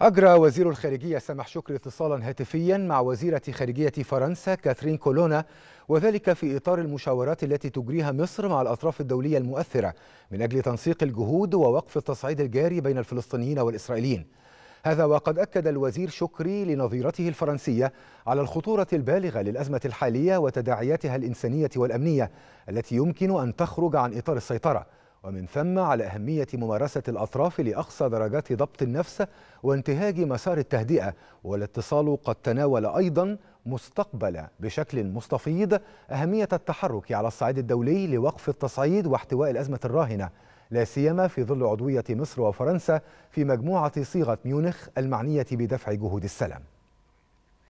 أجرى وزير الخارجية سامح شكري اتصالا هاتفيا مع وزيرة خارجية فرنسا كاثرين كولونا وذلك في إطار المشاورات التي تجريها مصر مع الأطراف الدولية المؤثرة من أجل تنسيق الجهود ووقف التصعيد الجاري بين الفلسطينيين والإسرائيليين هذا وقد أكد الوزير شكري لنظيرته الفرنسية على الخطورة البالغة للأزمة الحالية وتداعياتها الإنسانية والأمنية التي يمكن أن تخرج عن إطار السيطرة ومن ثم على أهمية ممارسة الأطراف لأقصى درجات ضبط النفس وانتهاج مسار التهدئة والاتصال قد تناول أيضا مستقبل بشكل مستفيض أهمية التحرك على الصعيد الدولي لوقف التصعيد واحتواء الأزمة الراهنة لا سيما في ظل عضوية مصر وفرنسا في مجموعة صيغة ميونخ المعنية بدفع جهود السلام